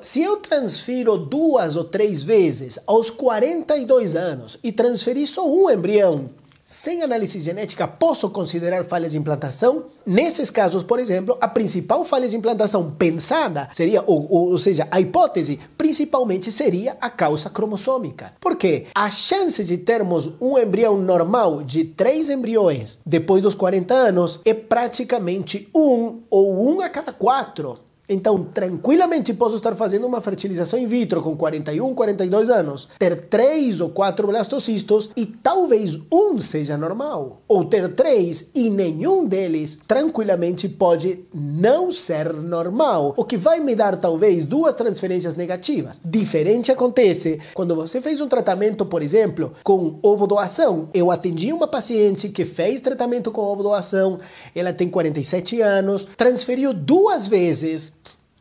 se eu transfiro duas ou três vezes aos 42 anos e transferi só um embrião sem análise genética, posso considerar falha de implantação? Nesses casos, por exemplo, a principal falha de implantação pensada seria, ou, ou, ou seja, a hipótese principalmente seria a causa cromossômica. Porque a chance de termos um embrião normal de três embriões depois dos 40 anos é praticamente um ou um a cada quatro. Então, tranquilamente posso estar fazendo uma fertilização in vitro com 41, 42 anos, ter três ou quatro blastocistos e talvez um seja normal, ou ter três e nenhum deles tranquilamente pode não ser normal, o que vai me dar talvez duas transferências negativas. Diferente acontece quando você fez um tratamento, por exemplo, com ovo doação. Eu atendi uma paciente que fez tratamento com ovo doação, ela tem 47 anos, transferiu duas vezes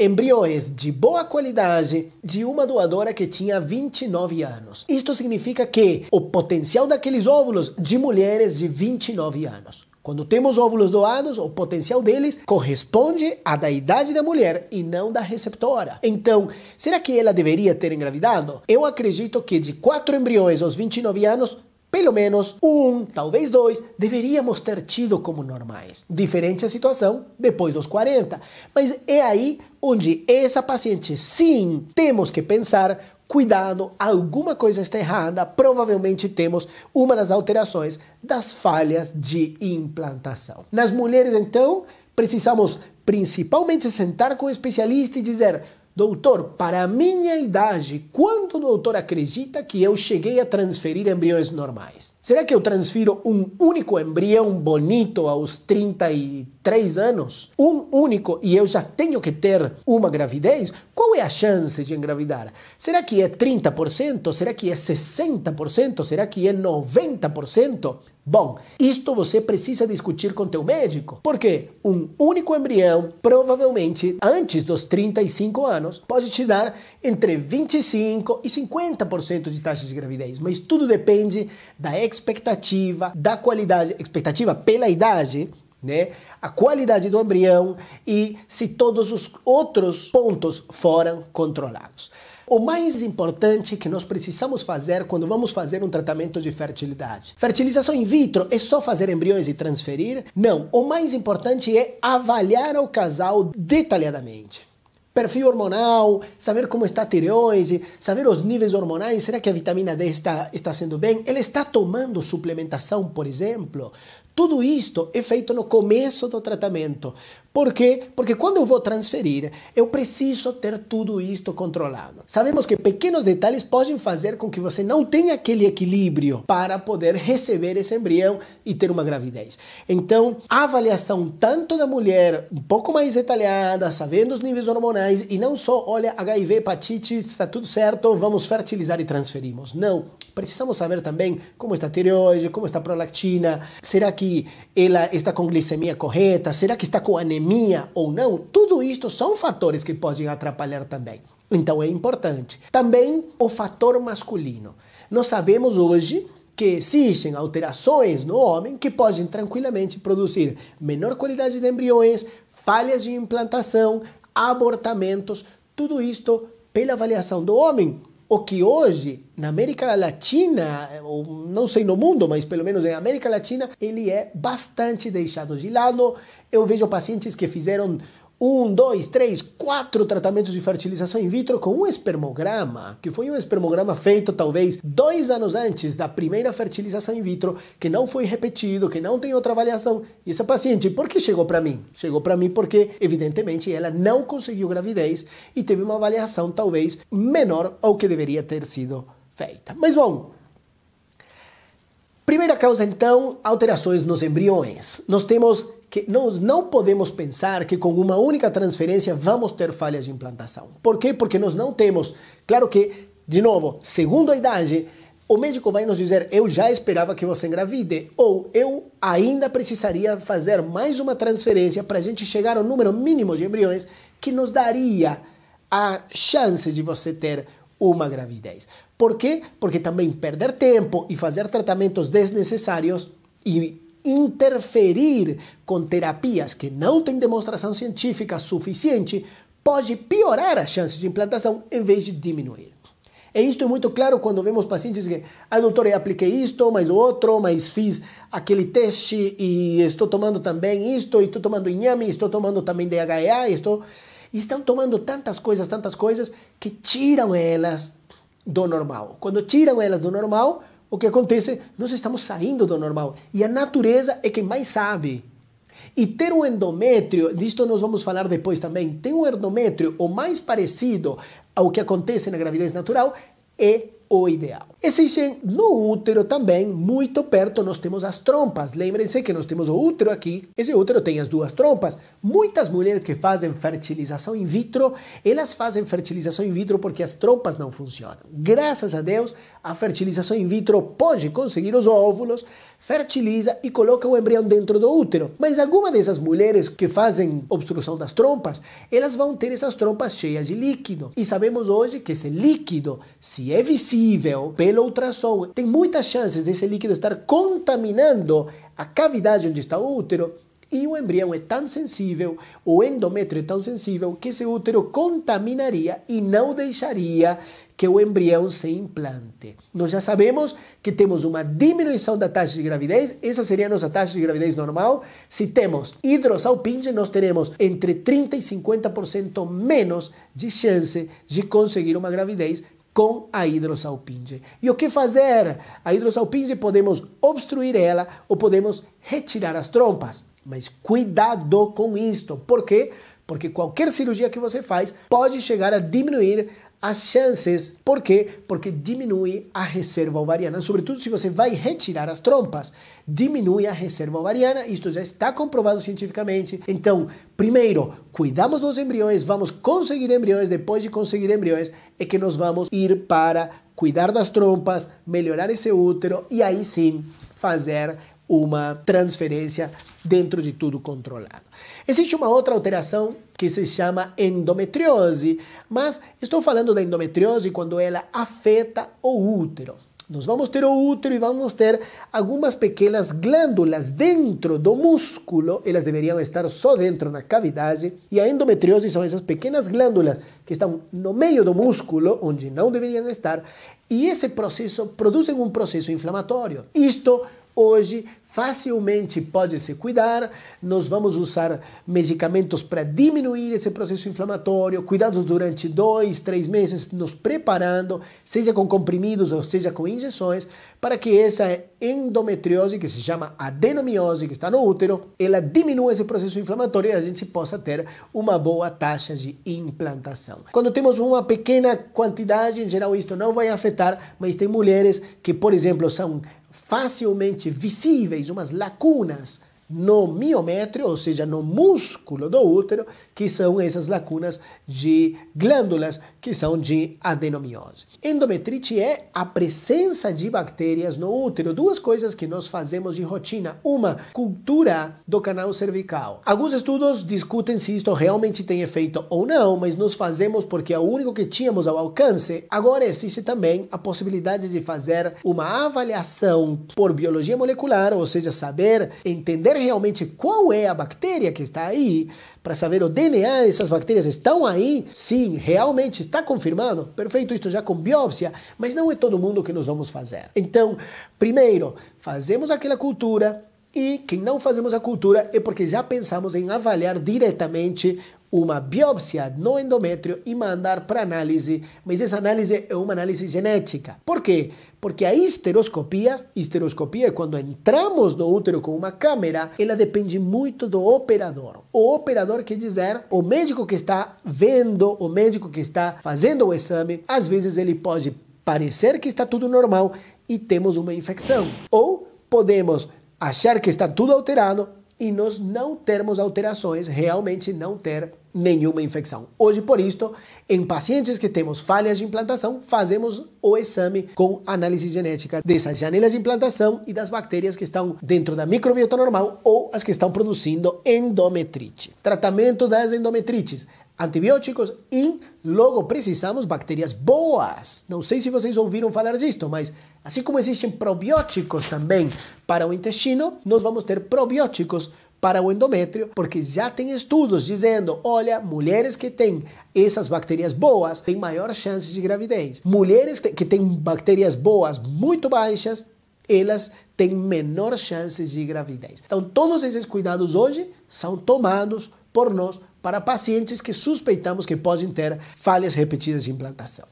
embriões de boa qualidade de uma doadora que tinha 29 anos. Isto significa que o potencial daqueles óvulos de mulheres de 29 anos. Quando temos óvulos doados, o potencial deles corresponde à da idade da mulher e não da receptora. Então, será que ela deveria ter engravidado? Eu acredito que de 4 embriões aos 29 anos, pelo menos um, talvez dois, deveríamos ter tido como normais. Diferente a situação depois dos 40. Mas é aí onde essa paciente, sim, temos que pensar. Cuidado, alguma coisa está errada. Provavelmente temos uma das alterações das falhas de implantação. Nas mulheres, então, precisamos principalmente sentar com o especialista e dizer: Doutor, para a minha idade, quando o doutor acredita que eu cheguei a transferir embriões normais? Será que eu transfiro um único embrião bonito aos 33 anos? Um único e eu já tenho que ter uma gravidez? Qual é a chance de engravidar? Será que é 30%? Será que é 60%? Será que é 90%? Bom, isto você precisa discutir com teu médico, porque um único embrião, provavelmente antes dos 35 anos, pode te dar entre 25 e 50% de taxa de gravidez, mas tudo depende da expectativa, da qualidade, expectativa pela idade né? A qualidade do embrião e se todos os outros pontos foram controlados o mais importante que nós precisamos fazer quando vamos fazer um tratamento de fertilidade. Fertilização in vitro é só fazer embriões e transferir? Não. O mais importante é avaliar o casal detalhadamente perfil hormonal, saber como está a tireoide, saber os níveis hormonais, será que a vitamina D está, está sendo bem? Ela está tomando suplementação, por exemplo? Tudo isto é feito no começo do tratamento, por quê? Porque quando eu vou transferir, eu preciso ter tudo isto controlado. Sabemos que pequenos detalhes podem fazer com que você não tenha aquele equilíbrio para poder receber esse embrião e ter uma gravidez. Então, a avaliação tanto da mulher, um pouco mais detalhada, sabendo os níveis hormonais e não só, olha, HIV, hepatite, está tudo certo, vamos fertilizar e transferimos. Não, precisamos saber também como está a tireoide, como está a prolactina, será que ela está com glicemia correta, será que está com anemia pandemia ou não, tudo isto são fatores que podem atrapalhar também. Então é importante. Também o fator masculino. Nós sabemos hoje que existem alterações no homem que podem tranquilamente produzir menor qualidade de embriões, falhas de implantação, abortamentos, tudo isto pela avaliação do homem o que hoje, na América Latina, ou não sei no mundo, mas pelo menos na América Latina, ele é bastante deixado de lado. Eu vejo pacientes que fizeram um, dois, três, quatro tratamentos de fertilização in vitro com um espermograma, que foi um espermograma feito talvez dois anos antes da primeira fertilização in vitro, que não foi repetido, que não tem outra avaliação. E essa paciente, por que chegou para mim? Chegou para mim porque, evidentemente, ela não conseguiu gravidez e teve uma avaliação talvez menor ao que deveria ter sido feita. Mas bom, Primeira causa, então, alterações nos embriões. Nós temos que nós não podemos pensar que com uma única transferência vamos ter falhas de implantação. Por quê? Porque nós não temos. Claro que, de novo, segundo a idade, o médico vai nos dizer: eu já esperava que você engravide, ou eu ainda precisaria fazer mais uma transferência para a gente chegar ao número mínimo de embriões que nos daria a chance de você ter uma gravidez. Por quê? Porque também perder tempo e fazer tratamentos desnecessários e interferir com terapias que não têm demonstração científica suficiente pode piorar as chances de implantação em vez de diminuir. E isto é muito claro quando vemos pacientes que, ah, doutor, eu apliquei isto, mais o outro, mas fiz aquele teste e estou tomando também isto, e estou tomando inhame, estou tomando também e estou... E estão tomando tantas coisas, tantas coisas, que tiram elas do normal. Quando tiram elas do normal, o que acontece? Nós estamos saindo do normal. E a natureza é quem mais sabe. E ter um endométrio, disto nós vamos falar depois também, ter um endométrio o mais parecido ao que acontece na gravidez natural é o ideal. Existem no útero também, muito perto, nós temos as trompas. Lembrem-se que nós temos o útero aqui. Esse útero tem as duas trompas. Muitas mulheres que fazem fertilização in vitro, elas fazem fertilização in vitro porque as trompas não funcionam. Graças a Deus, a fertilização in vitro pode conseguir os óvulos, fertiliza e coloca o embrião dentro do útero. Mas algumas dessas mulheres que fazem obstrução das trompas, elas vão ter essas trompas cheias de líquido. E sabemos hoje que esse líquido, se é visível, visível pelo ultrassom, tem muitas chances desse líquido estar contaminando a cavidade onde está o útero e o embrião é tão sensível, o endométrio é tão sensível, que esse útero contaminaria e não deixaria que o embrião se implante. Nós já sabemos que temos uma diminuição da taxa de gravidez, essa seria a nossa taxa de gravidez normal. Se temos hidrosalpinge, nós teremos entre 30% e 50% menos de chance de conseguir uma gravidez com a hidrosalpinge. E o que fazer? A hidrosalpinge podemos obstruir ela ou podemos retirar as trompas. Mas cuidado com isto. Por quê? Porque qualquer cirurgia que você faz pode chegar a diminuir as chances. Por quê? Porque diminui a reserva ovariana. Sobretudo se você vai retirar as trompas, diminui a reserva ovariana. Isto já está comprovado cientificamente. Então, primeiro, cuidamos dos embriões, vamos conseguir embriões. Depois de conseguir embriões, é que nós vamos ir para cuidar das trompas, melhorar esse útero e aí sim fazer uma transferência dentro de tudo controlado. Existe uma outra alteração que se chama endometriose, mas estou falando da endometriose quando ela afeta o útero. Nós vamos ter o útero e vamos ter algumas pequenas glândulas dentro do músculo, elas deveriam estar só dentro na cavidade, e a endometriose são essas pequenas glândulas que estão no meio do músculo, onde não deveriam estar, e esse processo produz um processo inflamatório. Isto hoje facilmente pode se cuidar. Nós vamos usar medicamentos para diminuir esse processo inflamatório, cuidados durante dois, três meses, nos preparando, seja com comprimidos ou seja com injeções, para que essa endometriose, que se chama adenomiose, que está no útero, ela diminua esse processo inflamatório e a gente possa ter uma boa taxa de implantação. Quando temos uma pequena quantidade, em geral, isto não vai afetar, mas tem mulheres que, por exemplo, são facilmente visíveis, umas lacunas no miométrio, ou seja, no músculo do útero, que são essas lacunas de glândulas que são de adenomiose. Endometrite é a presença de bactérias no útero, duas coisas que nós fazemos de rotina. Uma, cultura do canal cervical. Alguns estudos discutem se isto realmente tem efeito ou não, mas nós fazemos porque é o único que tínhamos ao alcance. Agora existe também a possibilidade de fazer uma avaliação por biologia molecular, ou seja, saber entender realmente qual é a bactéria que está aí, para saber o DNA dessas bactérias estão aí, sim, realmente está confirmado, perfeito, isso já com biópsia, mas não é todo mundo que nós vamos fazer. Então, primeiro, fazemos aquela cultura e que não fazemos a cultura é porque já pensamos em avaliar diretamente uma biópsia no endométrio e mandar para análise, mas essa análise é uma análise genética. Por quê? Porque a histeroscopia, histeroscopia é quando entramos no útero com uma câmera, ela depende muito do operador. O operador quer dizer o médico que está vendo, o médico que está fazendo o exame, às vezes ele pode parecer que está tudo normal e temos uma infecção. Ou podemos achar que está tudo alterado e nós não termos alterações, realmente não ter nenhuma infecção. Hoje, por isto, em pacientes que temos falhas de implantação, fazemos o exame com análise genética dessas janelas de implantação e das bactérias que estão dentro da microbiota normal ou as que estão produzindo endometrite. Tratamento das endometrites antibióticos e logo precisamos bactérias boas. Não sei se vocês ouviram falar disto, mas assim como existem probióticos também para o intestino, nós vamos ter probióticos para o endométrio, porque já tem estudos dizendo, olha, mulheres que têm essas bactérias boas têm maior chance de gravidez. Mulheres que têm bactérias boas muito baixas, elas têm menor chance de gravidez. Então, todos esses cuidados hoje são tomados por nós para pacientes que suspeitamos que podem ter falhas repetidas de implantação.